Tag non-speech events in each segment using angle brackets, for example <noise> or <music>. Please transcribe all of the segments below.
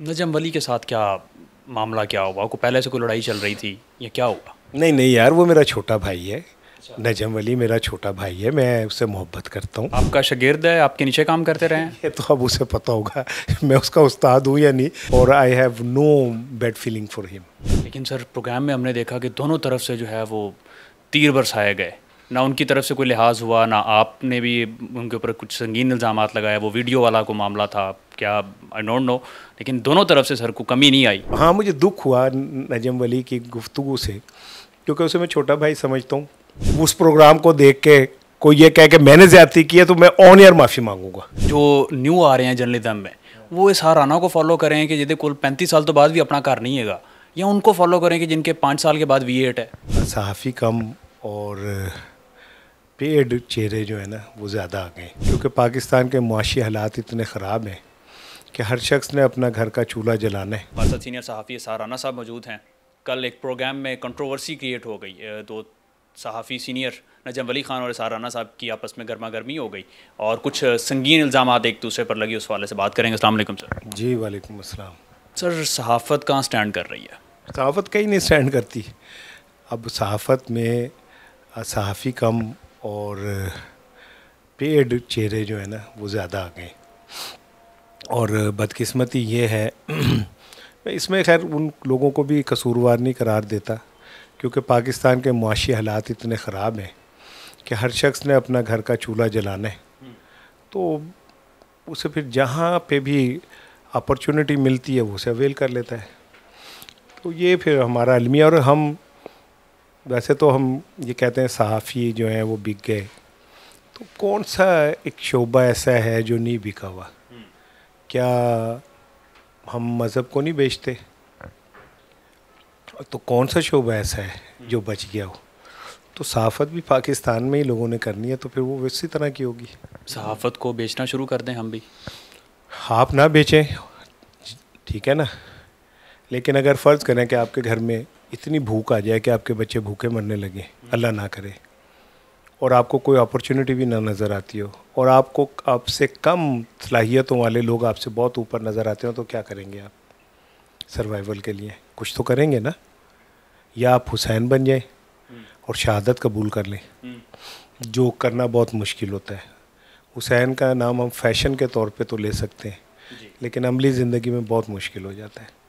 नजम वली के साथ क्या मामला क्या हुआ आपको पहले से कोई लड़ाई चल रही थी या क्या हुआ नहीं नहीं यार वो मेरा छोटा भाई है नजम वली मेरा छोटा भाई है मैं उससे मोहब्बत करता हूँ आपका शागिर्द है आपके नीचे काम करते रहे ये तो अब उसे पता होगा मैं उसका उस्ताद हूँ या नहीं और I have no bad feeling for him लेकिन सर प्रोग्राम में हमने देखा कि दोनों तरफ से जो है वो तीर बरसाए गए ना उनकी तरफ से कोई लिहाज हुआ ना आपने भी उनके ऊपर कुछ संगीन इल्ज़ाम लगाए वो वीडियो वाला को मामला था क्या आई डोंट नो लेकिन दोनों तरफ से सर को कमी नहीं आई हाँ मुझे दुख हुआ नजम वली की गुफ्तु से क्योंकि उसे मैं छोटा भाई समझता हूँ उस प्रोग्राम को देख के कोई ये कह के मैंने ज्यादा की है तो मैं ऑन ईयर माफ़ी मांगूंगा जो न्यू आ रहे हैं जर्नलिज्म में वो इस हाराना को फॉलो करें कि जिदे कुल पैंतीस साल तो बाद भी अपना घर नहीं है या उनको फॉलो करें कि जिनके पाँच साल के बाद वी एट है सहाफ़ी कम और पेड चेहरे जो है ना वो ज़्यादा आ गए क्योंकि पाकिस्तान के मुआशी हालात इतने ख़राब हैं कि हर शख्स ने अपना घर का चूल्हा जलाना है वासद सीनियर सहाफ़ी साराना साहब मौजूद हैं कल एक प्रोग्राम में कंट्रोवर्सी क्रिएट हो गई दो सहाफ़ी सीनियर नजम वली खान और साराना साहब की आपस में गर्मा गर्मी हो गई और कुछ संगीन इल्ज़ाम एक दूसरे पर लगे उस वाले से बात करेंगे असल सर जी वालेकुम असलम सर सहाफ़त कहाँ स्टैंड कर रही है सहाफ़त कहीं नहीं स्टैंड करती अब सहाफ़त में सहाफ़ी कम और पेड चेहरे जो है ना वो ज़्यादा आ गए और बदकिस्मती ये है <clears throat> मैं इसमें खैर उन लोगों को भी कसूरवार नहीं करार देता क्योंकि पाकिस्तान के मुआशी हालात इतने ख़राब हैं कि हर शख्स ने अपना घर का चूल्हा जलाना है तो उसे फिर जहाँ पे भी अपॉर्चुनिटी मिलती है वो उसे अवेल कर लेता है तो ये फिर हमारा अलमिया और हम वैसे तो हम ये कहते हैं सहाफ़ी जो हैं वो बिक गए तो कौन सा एक शोबा ऐसा है जो नहीं बिका हुआ क्या हम मज़हब को नहीं बेचते तो कौन सा शोबा ऐसा है जो बच गया हो तो सहाफ़त भी पाकिस्तान में ही लोगों ने करनी है तो फिर वो इसी तरह की होगी सहाफ़त को बेचना शुरू कर दें हम भी आप ना बेचें ठीक है ना लेकिन अगर फ़र्ज़ करें कि आपके घर में इतनी भूख आ जाए कि आपके बच्चे भूखे मरने लगे अल्लाह ना करे और आपको कोई अपॉर्चुनिटी भी ना नज़र आती हो और आपको आपसे कम सलाहियतों वाले लोग आपसे बहुत ऊपर नज़र आते हो तो क्या करेंगे आप सर्वाइवल के लिए कुछ तो करेंगे ना या आप हुसैन बन जाए और शहादत कबूल कर लें जो करना बहुत मुश्किल होता है हुसैन का नाम हम फैशन के तौर पे तो ले सकते हैं लेकिन अमली ज़िंदगी में बहुत मुश्किल हो जाता है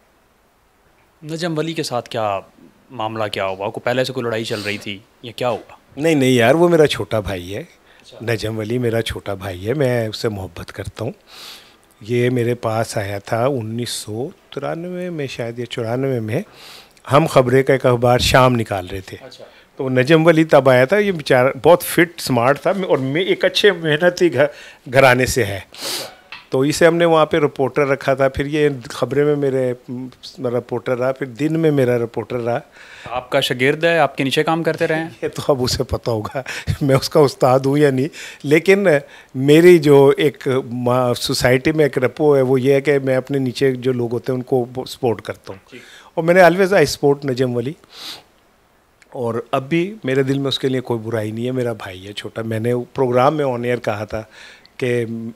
नजम वली के साथ क्या मामला क्या हुआ आपको पहले से कोई लड़ाई चल रही थी या क्या हुआ नहीं नहीं यार वो मेरा छोटा भाई है अच्छा। नजम वली मेरा छोटा भाई है मैं उससे मोहब्बत करता हूँ ये मेरे पास आया था उन्नीस में शायद या चौरानवे में हम खबरें का एक अखबार शाम निकाल रहे थे अच्छा। तो नजम वली तब आया था ये बेचारा बहुत फिट स्मार्ट था और मैं एक अच्छे मेहनती घराने से है अच्छा। तो इसे हमने वहाँ पे रिपोर्टर रखा था फिर ये खबरें में मेरे रिपोर्टर रहा फिर दिन में मेरा रिपोर्टर रहा आपका शगिरद है आपके नीचे काम करते रहे ये तो अब उसे पता होगा <laughs> मैं उसका उस्ताद हूँ या नहीं लेकिन मेरी जो एक सोसाइटी में एक रपो है वो ये है कि मैं अपने नीचे जो लोग होते हैं उनको सपोर्ट करता हूँ और मैंने ऑलवेज आई सपोर्ट नजम वली और अब भी मेरे दिल में उसके लिए कोई बुराई नहीं है मेरा भाई है छोटा मैंने प्रोग्राम में ऑन एयर कहा था कि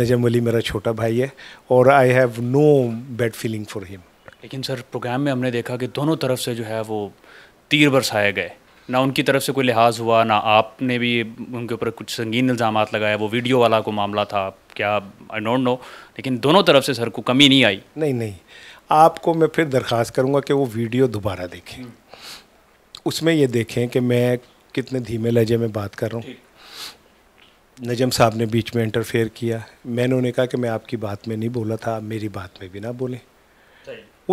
नजम अली मेरा छोटा भाई है और I have no bad feeling for him लेकिन सर प्रोग्राम में हमने देखा कि दोनों तरफ से जो है वो तीर बरसाए गए ना उनकी तरफ से कोई लिहाज हुआ ना आपने भी उनके ऊपर कुछ संगीन इल्ज़ाम लगाए वो वीडियो वाला को मामला था क्या आई डोंट नो लेकिन दोनों तरफ से सर को कमी नहीं आई नहीं नहीं आपको मैं फिर दरख्वास्त करूँगा कि वो वीडियो दोबारा देखें हम्म। उसमें ये देखें कि मैं कितने धीमे लहजे में बात कर रहा हूँ नजम साहब ने बीच में इंटरफेयर किया मैंने उन्हें कहा कि मैं आपकी बात में नहीं बोला था मेरी बात में भी ना बोलें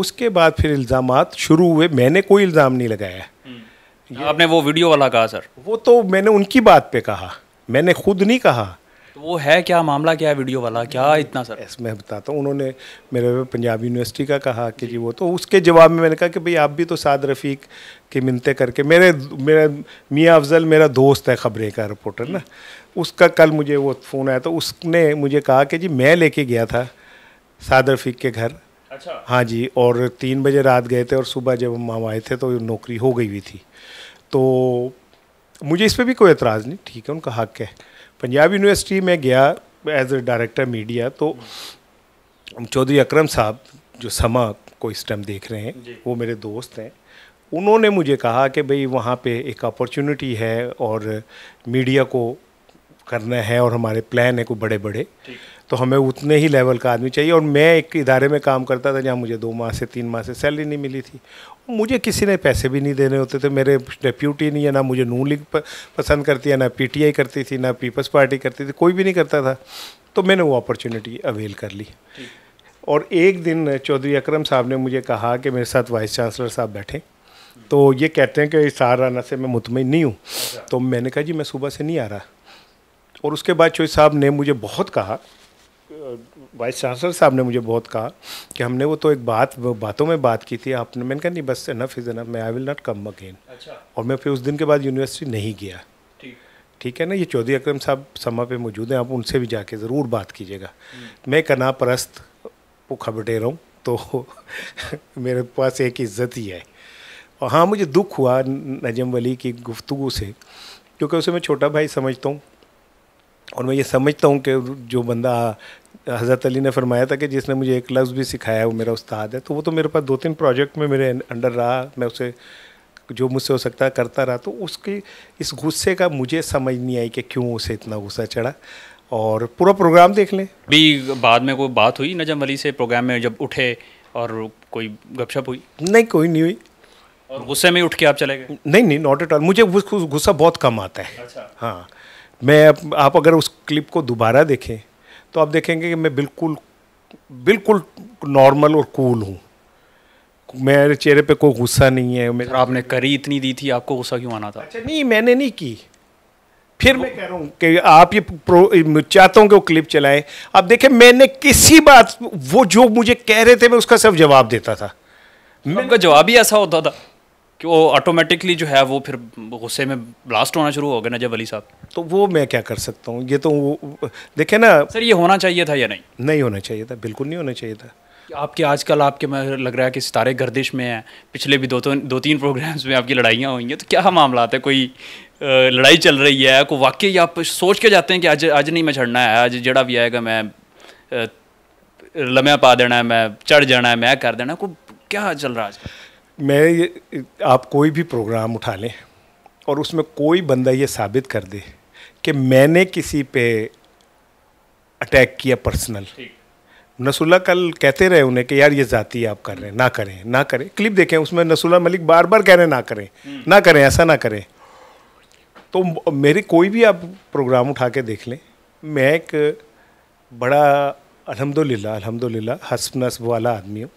उसके बाद फिर इल्ज़ाम शुरू हुए मैंने कोई इल्ज़ाम नहीं लगाया हम्म। आपने वो वीडियो वाला कहा सर वो तो मैंने उनकी बात पे कहा मैंने खुद नहीं कहा तो वो है क्या मामला क्या है वीडियो वाला क्या इतना सर मैं बताता हूँ उन्होंने मेरे पंजाब यूनिवर्सिटी का कहा कि जी वो तो उसके जवाब में मैंने कहा कि भाई आप भी तो साद रफ़ीक की मिनते करके मेरे मेरा मियाँ अफजल मेरा दोस्त है ख़बरें का रिपोर्टर ना उसका कल मुझे वो फ़ोन आया तो उसने मुझे कहा कि जी मैं लेके गया था साद रफ़ीक के घर अच्छा हाँ जी और तीन बजे रात गए थे और सुबह जब हम आए थे तो नौकरी हो गई हुई थी तो मुझे इस पर भी कोई एतराज़ नहीं ठीक है उनका हक है पंजाब यूनिवर्सिटी में गया एज ए डायरेक्टर मीडिया तो चौधरी अकरम साहब जो समा को इस टाइम देख रहे हैं वो मेरे दोस्त हैं उन्होंने मुझे कहा कि भाई वहाँ पे एक अपॉर्चुनिटी है और मीडिया को करना है और हमारे प्लान है कोई बड़े बड़े तो हमें उतने ही लेवल का आदमी चाहिए और मैं एक इदारे में काम करता था जहाँ मुझे दो माह से तीन माह से सैलरी नहीं मिली थी मुझे किसी ने पैसे भी नहीं देने होते थे मेरे डेप्यूटी नहीं है ना मुझे नू लीग पसंद करती है ना पीटीआई करती थी ना पीपल्स पार्टी करती थी कोई भी नहीं करता था तो मैंने वो अपॉर्चुनिटी अवेल कर ली और एक दिन चौधरी अकरम साहब ने मुझे कहा कि मेरे साथ वाइस चांसलर साहब बैठे तो ये कहते हैं कि सहाराना से मैं मुतमिन नहीं हूँ अच्छा। तो मैंने कहा जी मैं सुबह से नहीं आ रहा और उसके बाद चौधरी साहब ने मुझे बहुत कहा वाइस चांसलर साहब ने मुझे बहुत कहा कि हमने वो तो एक बात बातों में बात की थी आपने मैंने कहा नहीं बस इनफ इज़ इनफ मैं I will not come again और मैं फिर उस दिन के बाद यूनिवर्सिटी नहीं गया ठीक है ना ये चौधरी अक्रम साहब समा पे मौजूद हैं आप उनसे भी जाके ज़रूर बात कीजिएगा हम्म। मैं कना परस्त वो रहा हूँ तो <laughs> मेरे पास एक इज्जत ही है और हाँ मुझे दुख हुआ नजम वली की गुफ्तु से क्योंकि उसे मैं छोटा भाई समझता हूँ और मैं ये समझता हूँ कि जो बंदा हज़रत अली ने फरमाया था कि जिसने मुझे एक लफ्ज़ भी सिखाया है वो मेरा उस्ताद है तो वो तो मेरे पास दो तीन प्रोजेक्ट में मेरे अंडर रहा मैं उसे जो मुझसे हो सकता है करता रहा तो उसकी इस गुस्से का मुझे समझ नहीं आई कि क्यों उसे इतना गुस्सा चढ़ा और पूरा प्रोग्राम देख लें अभी बाद में कोई बात हुई नजम अली से प्रोग्राम में जब उठे और कोई गपशप हुई नहीं कोई नहीं हुई और गुस्से में उठ के आप चले गए नहीं नहीं नॉट एट ऑल मुझे गुस्सा बहुत कम आता है अच्छा हाँ मैं आप अगर उस क्लिप को दोबारा देखें तो आप देखेंगे कि मैं बिल्कुल बिल्कुल नॉर्मल और कूल हूँ मेरे चेहरे पे कोई गुस्सा नहीं है मेरे आपने करी इतनी दी थी आपको गुस्सा क्यों आना था अच्छा नहीं मैंने नहीं की फिर तो मैं कह रहा हूँ कि आप ये प्रो चाहता हूँ कि वो क्लिप चलाएं आप देखें मैंने किसी बात वो जो मुझे कह रहे थे मैं उसका सब जवाब देता था मैं उनका जवाब ही ऐसा होता था कि वो ऑटोमेटिकली जो है वो फिर गुस्से में ब्लास्ट होना शुरू हो गया नजब अली साहब तो वो मैं क्या कर सकता हूँ ये तो वो देखे ना सर ये होना चाहिए था या नहीं नहीं होना चाहिए था बिल्कुल नहीं होना चाहिए था आपके आजकल आपके मैं लग रहा है कि सितारे गर्दिश में हैं पिछले भी दो तो, दो तीन प्रोग्राम्स में आपकी लड़ाइयाँ हुई हैं तो क्या मामला है कोई लड़ाई चल रही है को वाकई आप सोच के जाते हैं कि आज आज नहीं मैं छड़ना है आज जड़ा भी आएगा मैं लम्हा पा देना है मैं चढ़ जाना है मैं कर देना को क्या चल रहा है आज मैं ये आप कोई भी प्रोग्राम उठा लें और उसमें कोई बंदा ये साबित कर दे कि मैंने किसी पे अटैक किया पर्सनल नसुल्ला कल कहते रहे उन्हें कि यार ये ज़ाती आप कर रहे हैं ना करें ना करें क्लिप देखें उसमें नसुल्ला मलिक बार बार कह रहे हैं ना करें हम्म। ना करें ऐसा ना करें तो मेरी कोई भी आप प्रोग्राम उठा के देख लें मैं एक बड़ा अलहमदिल्ला अलहमदिल्ला हसनस वाला आदमी हूँ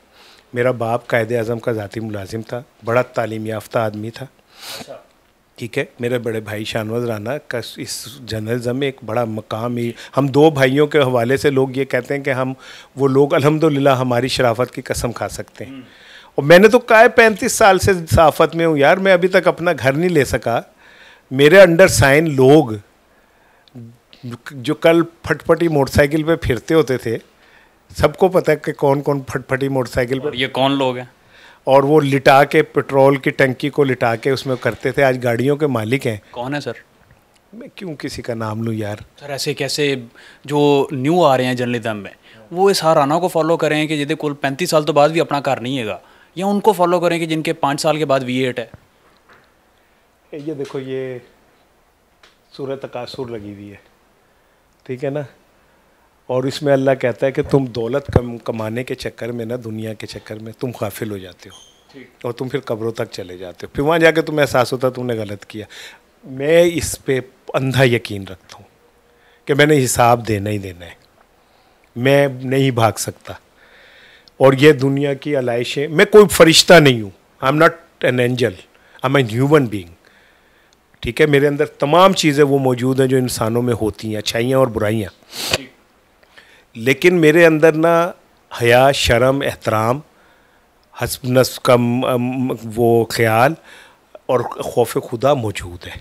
मेरा बाप कायद अज़म का ज़ाती मुलाजिम था बड़ा तालीम याफ्ता आदमी था अच्छा। ठीक है मेरे बड़े भाई शानवाज राना का इस जर्नलिज़म में एक बड़ा मकाम ही हम दो भाइयों के हवाले से लोग ये कहते हैं कि हम वो लोग अलहमदिल्ला हमारी शराफत की कसम खा सकते हैं हम्म। और मैंने तो काय पैंतीस साल से सहाफ़त में हूँ यार मैं अभी तक अपना घर नहीं ले सका मेरे अंडर साइन लोग जो कल फटफटी मोटरसाइकिल पे फिरते होते थे सबको पता है कि कौन कौन फटफटी मोटरसाइकिल पर ये कौन लोग हैं और वो लिटा के पेट्रोल की टंकी को लिटा के उसमें करते थे आज गाड़ियों के मालिक हैं कौन है सर मैं क्यों किसी का नाम लूँ यार सर ऐसे कैसे जो न्यू आ रहे हैं दम में वो इस हाराना को फॉलो करें कि जिदे कुल पैंतीस साल तो बाद भी अपना घर नहीं है या उनको फॉलो करें कि जिनके पाँच साल के बाद वी एट है ये देखो ये सूरत तकासुर लगी हुई है ठीक है ना और इसमें अल्लाह कहता है कि तुम दौलत कम कमाने के चक्कर में ना दुनिया के चक्कर में तुम गाफिल हो जाते हो और तुम फिर कब्रों तक चले जाते हो फिर वहाँ जाके तुम्हें एहसास होता तुमने गलत किया मैं इस पर अंधा यकीन रखता हूँ कि मैंने हिसाब देना ही देना है मैं नहीं भाग सकता और यह दुनिया की आलाइशें मैं कोई फरिश्ता नहीं हूँ I am not an angel I am an human being ठीक है मेरे अंदर तमाम चीज़ें वो मौजूद हैं जो इंसानों में होती हैं अच्छाइयाँ और बुराइयाँ लेकिन मेरे अंदर ना हया शर्म एहतराम हसब नस का वो ख्याल और खौफ खुदा मौजूद है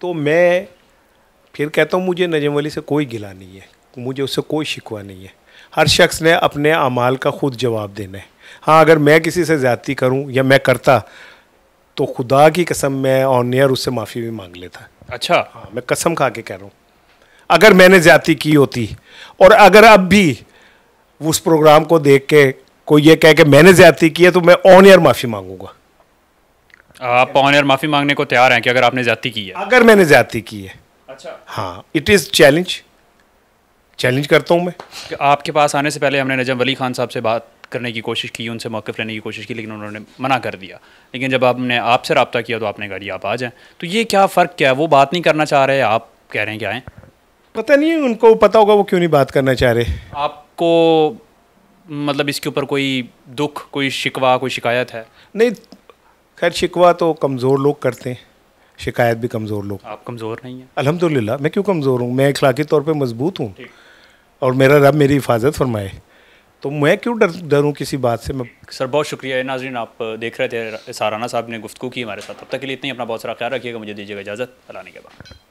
तो मैं फिर कहता हूँ मुझे नजम वली से कोई गिला नहीं है मुझे उससे कोई शिकवा नहीं है हर शख्स ने अपने अमाल का खुद जवाब देना है हाँ अगर मैं किसी से ज़्यादती करूँ या मैं करता तो खुदा की कसम मैं ऑन एयर उससे माफ़ी भी मांग लेता अच्छा हाँ मैं कसम खा के कह रहा हूँ अगर मैंने ज़्यादा की होती और अगर अब भी उस प्रोग्राम को देख के कोई ये कह के मैंने ज़्यादा की है तो मैं ऑन ईयर माफ़ी मांगूंगा आप ऑन एयर माफ़ी मांगने को तैयार हैं कि अगर आपने ज़्यादा की है अगर मैंने ज़्यादा की है अच्छा हाँ इट इज़ चैलेंज चैलेंज करता हूँ मैं आपके पास आने से पहले हमने नजम वली खान साहब से बात करने की कोशिश की उनसे मौक़ लेने की कोशिश की लेकिन उन्होंने मना कर दिया लेकिन जब आपने आपसे रबता किया तो आपने कहा आप आ जाएँ तो ये क्या फ़र्क क्या है वो बात नहीं करना चाह रहे आप कह रहे हैं कि आएँ पता नहीं उनको पता होगा वो क्यों नहीं बात करना चाह रहे आपको मतलब इसके ऊपर कोई दुख कोई शिकवा कोई शिकायत है नहीं खैर शिकवा तो कमज़ोर लोग करते हैं शिकायत भी कमज़ोर लोग आप कमज़ोर नहीं हैं अल्हम्दुलिल्लाह मैं क्यों कमज़ोर हूँ मैं अखलाकी तौर पे मजबूत हूँ और मेरा रब मेरी हिफाजत फरमाए तो मैं क्यों डर डरूँ किसी बात से मैं सर बहुत शुक्रिया नाजरीन आप देख रहे थे साराना साहब ने गुफ्तु की हमारे साथ तब तक के लिए इतनी अपना बहुत सारा ख्याल रखिएगा मुझे दीजिएगा इजाज़त फलाने के बाद